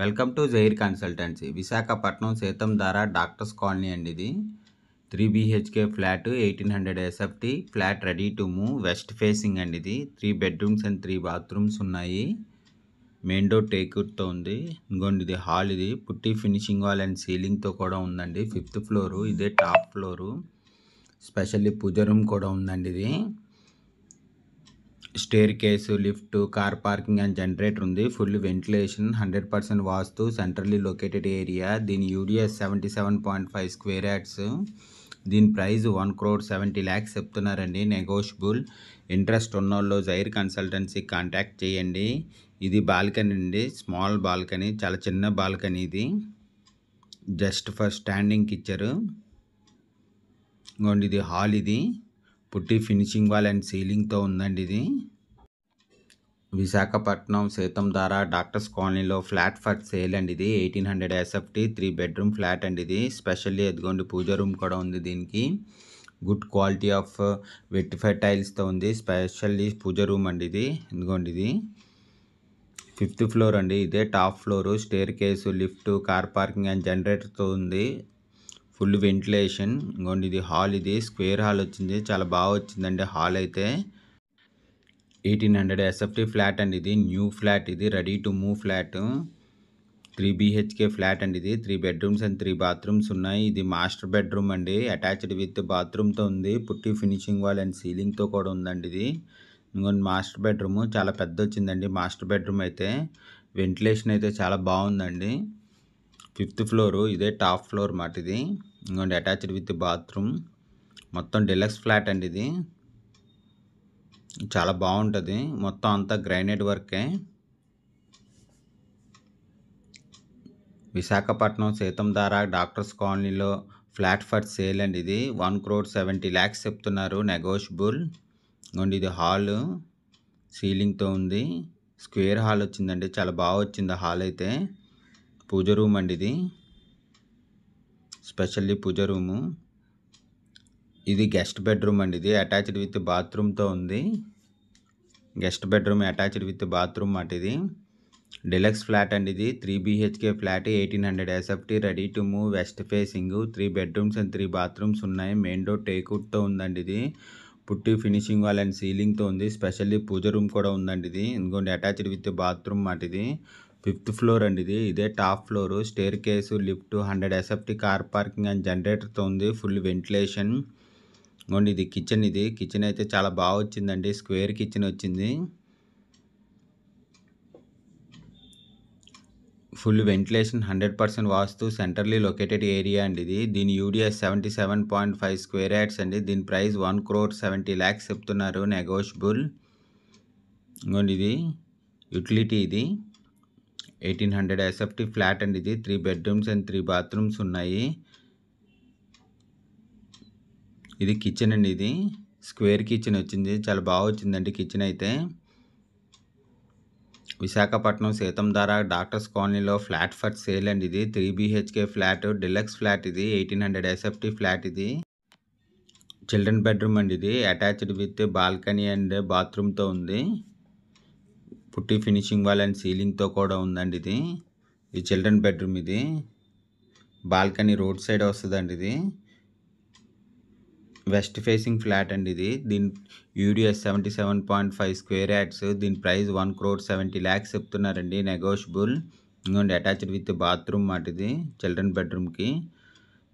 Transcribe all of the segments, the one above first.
welcome to Zair consultancy Visakhapatnam Seethammadhara doctors colony అండి ఇది three BHK flat eighteen hundred SFT flat ready to move west facing అండి ఇది three bedrooms and three bathrooms ఉన్నాయి main door టేక్వుడ్తో ఉంది ఇంకోండి ఇది హాల్ ఇది పుట్టి ఫినిషింగ్ వాల్ అండ్ సీలింగ్తో కూడా ఉందండి ఫిఫ్త్ ఫ్లోరు ఇదే top floor specially puja room కూడా ఉందండి ఇది staircase lift car parking and generator ఉంది full ventilation hundred percent vastu centrally located area దీని UDS seventy seven point five square yards దీని price one crore seventy lakhs చెప్తున్నారండి నెగోషియబుల్ ఇంట్రెస్ట్ ఉన్న వాళ్ళు జైర్ కన్సల్టెన్సీ కాంటాక్ట్ చేయండి ఇది బాల్కనీ అండి స్మాల్ బాల్కనీ చాలా చిన్న బాల్కనీ ఇది జస్ట్ ఫర్ స్టాండింగ్కి ఇచ్చారు ఇది హాల్ ఇది పుట్టి ఫినిషింగ్ వాల్ అండ్ సీలింగ్తో ఉందండి ఇది విశాఖపట్నం సీతం ద్వారా డాక్టర్స్ కాలనీలో ఫ్లాట్ ఫర్ సేల్ అండి ఇది eighteen hundred SFT three bedroom flat అండి ఇది స్పెషల్లీ ఎదుగుండి పూజ రూమ్ కూడా ఉంది దీనికి గుడ్ క్వాలిటీ ఆఫ్ వెట్టిఫైడ్ టైల్స్తో ఉంది స్పెషల్లీ పూజ రూమ్ అండి ఇది ఎందుకోండి ఇది ఫిఫ్త్ ఫ్లోర్ అండి ఇదే top floor staircase lift car parking and జనరేటర్తో ఉంది ఫుల్ వెంటిలేషన్ ఇంకోండి ఇది హాల్ ఇది స్క్వేర్ హాల్ వచ్చింది చాలా బాగా వచ్చిందండి హాల్ అయితే ఎయిటీన్ హండ్రెడ్ ఎస్ఎఫ్టీ ఫ్లాట్ అండి ఇది న్యూ ఫ్లాట్ ఇది ready to move flat three BHK flat అండి ఇది three bedrooms and three bathrooms ఉన్నాయి ఇది మాస్టర్ బెడ్రూమ్ అండి అటాచ్డ్ విత్ బాత్రూమ్తో ఉంది పుట్టి ఫినిషింగ్ వాల్ అండ్ సీలింగ్తో కూడా ఉందండి ఇది ఇంకొన్ని మాస్టర్ బెడ్రూమ్ చాలా పెద్ద వచ్చిందండి మాస్టర్ బెడ్రూమ్ అయితే వెంటిలేషన్ అయితే చాలా బాగుందండి ఫిఫ్త్ ఫ్లోరు ఇదే టాప్ ఫ్లోర్ మాట ఇది ఇంకోండి అటాచ్డ్ విత్ బాత్రూమ్ మొత్తం డెలక్స్ ఫ్లాట్ అండి ఇది చాలా బాగుంటుంది మొత్తం అంతా గ్రైనేట్ వర్కే విశాఖపట్నం సీతంధార డాక్టర్స్ కాలనీలో ఫ్లాట్ ఫర్ సేల్ అండి ఇది వన్ క్రోడ్ సెవెంటీ ల్యాక్స్ చెప్తున్నారు నెగోషియబుల్ ఇంకోండి ఇది హాల్ సీలింగ్తో ఉంది స్క్వేర్ హాల్ వచ్చిందండి చాలా బాగా వచ్చింది హాల్ అయితే పూజ రూమ్ అండి ఇది స్పెషల్లీ పూజ రూము ఇది గెస్ట్ బెడ్రూమ్ అండి ఇది అటాచ్డ్ విత్ బాత్రూమ్తో ఉంది guest bedroom attached with bathroom at ఇది డిలక్స్ ఫ్లాట్ అండి ఇది three BHK flat eighteen hundred SFT ready to move west facing three bedrooms and three bathrooms ఉన్నాయి మెయిన్ డోర్ టేక్అవుట్తో ఉందండి ఇది పుట్టి ఫినిషింగ్ వాల్ అండ్ సీలింగ్తో ఉంది స్పెషల్లీ పూజ రూమ్ కూడా ఉందండి ఇది ఎందుకంటే అటాచ్డ్ విత్ బాత్రూమ్ మాట ఇది ఫిఫ్త్ ఫ్లోర్ అండి ఇది ఇదే top floor staircase lift hundred SFT car parking and జనరేటర్తో ఉంది ఫుల్ వెంటిలేషన్ ఓండి ఇది కిచెన్ ఇది కిచెన్ అయితే చాలా బాగా వచ్చిందండి స్క్వేర్ కిచెన్ వచ్చింది full ventilation hundred percent vastu centrally located area అండి ఇది దీని UDS seventy seven point five square yards అండి దీని price one crore seventy lakhs చెప్తున్నారు నెగోషియబుల్ ఇంకోండి ఇది యుటిలిటీ ఇది ఎయిటీన్ హండ్రెడ్ ఎస్ఎఫ్టీ ఫ్లాట్ అండి ఇది three bedrooms and three bathrooms ఉన్నాయి ఇది కిచెన్ అండి ఇది స్క్వేర్ కిచెన్ వచ్చింది చాలా బాగా వచ్చిందండి కిచెన్ అయితే విశాఖపట్నం సీతంధార డాక్టర్స్ కాలనీలో ఫ్లాట్ ఫర్ సేల్ అండి ఇది three BHK flat deluxe flat ఇది ఎయిటీన్ హండ్రెడ్ ఎస్ఎఫ్టీ ఫ్లాట్ ఇది చిల్డ్రన్ బెడ్రూమ్ అండి ఇది అటాచ్డ్ విత్ బాల్కనీ అండ్ బాత్రూమ్తో ఉంది పుట్టి ఫినిషింగ్ వాల్ అండ్ సీలింగ్తో కూడా ఉందండి ఇది ఇది చిల్డ్రన్ బెడ్రూమ్ ఇది బాల్కనీ రోడ్ సైడ్ వస్తుందండి ఇది వెస్ట్ ఫేసింగ్ ఫ్లాట్ అండి ఇది దీని UDS seventy seven point five square yards దీని price one crore seventy lakhs చెప్తున్నారండి నెగోషియబుల్ ఇంకోండి అటాచ్డ్ విత్ బాత్రూమ్ మాట ఇది చిల్డ్రన్ బెడ్రూమ్కి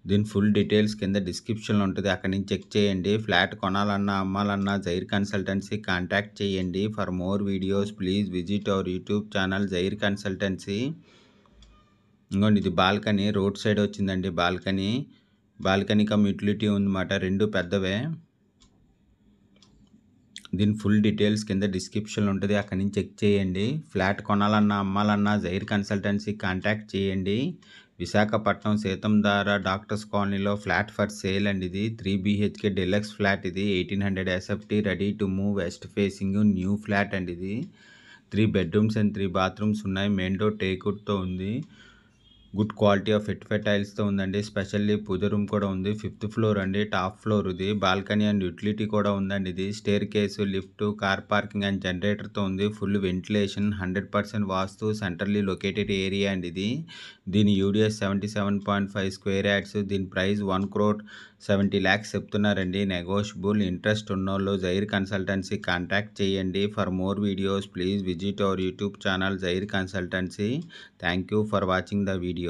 దీని ఫుల్ డీటెయిల్స్ కింద డిస్క్రిప్షన్లో ఉంటుంది అక్కడి నుంచి చెక్ చేయండి ఫ్లాట్ కొనాలన్నా అమ్మాలన్నా జైర్ కన్సల్టెన్సీ కాంటాక్ట్ చేయండి for more videos please visit our YouTube channel Zair consultancy ఇంకోండి ఇది బాల్కనీ రోడ్ సైడ్ వచ్చిందండి బాల్కనీ బాల్కనీ కమ్ యూటిలిటీ ఉందన్నమాట రెండు పెద్దవే దీని ఫుల్ డీటెయిల్స్ కింద డిస్క్రిప్షన్ ఉంటుంది అక్కడి నుంచి చెక్ చేయండి ఫ్లాట్ కొనాలన్నా అమ్మాలన్నా జైర్ కన్సల్టెన్సీ కాంటాక్ట్ చేయండి విశాఖపట్నం సేతందార డాక్టర్స్ కాలనీలో ఫ్లాట్ ఫర్ సేల్ అండి ఇది త్రీ బీహెచ్కే డెలక్స్ ఫ్లాట్ ఇది eighteen hundred SFT ready to move west facing new flat అండి ఇది three bedrooms and three bathrooms ఉన్నాయి మెయిన్ డోర్ టేక్వుడ్తో ఉంది గుడ్ క్వాలిటీ ఆఫ్ ఫిట్ టైల్స్తో ఉందండి స్పెషల్లీ పూజ రూమ్ కూడా ఉంది ఫిఫ్త్ ఫ్లోర్ అండి టాప్ ఫ్లోర్ ఇది బాల్కనీ అండ్ యూటిలిటీ కూడా ఉందండి ఇది staircase lift car parking and జనరేటర్తో ఉంది full ventilation hundred percent vastu centrally located area అండి ఇది దీని UDS seventy seven point five square yards దీని price one crore seventy lakhs చెప్తున్నారండి నెగోషియబుల్ ఇంట్రెస్ట్ ఉన్నోళ్ళు జైర్ కన్సల్టెన్సీ కాంటాక్ట్ చేయండి for more videos please visit our YouTube channel Zair consultancy thank you for watching the video